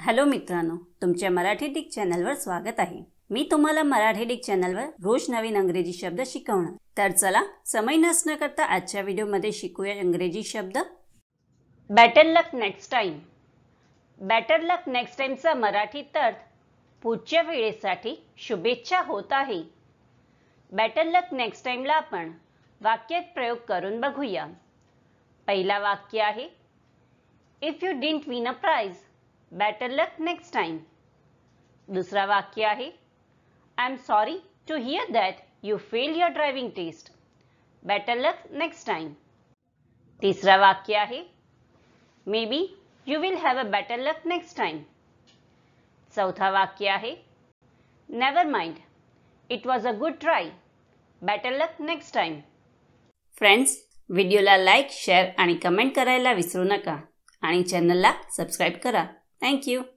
Hello मित्रांनो तुमच्या Marathi Dick चॅनलवर स्वागत आहे मी तुम्हाला मराठी डिक चॅनलवर रोज नवीन अंग्रेजी शब्द शिकवणार तर चला समय नसण्याकरता करता आजच्या व्हिडिओमध्ये शिकूया इंग्रजी शब्द better luck next time better luck next चा मराठी अर्थ पुढच्या वेळेसाठी शुभेच्छा होत आहे बॅटर लक नेक्स्ट ला आपण वाक्यात प्रयोग करून बघूया पहिला वाक्य आहे if you didn't win a prize better luck next time दुसरा वाक्य आहे I am sorry to hear that you fail your driving test better luck next time तिसरा वाक्य आहे maybe you will have a better luck next time चौथा वाक्य आहे never mind it was a good try better luck next time friends व्हिडिओला like share आणि comment करायला विसरू नका आणि चॅनलला सबस्क्राईब करा Thank you.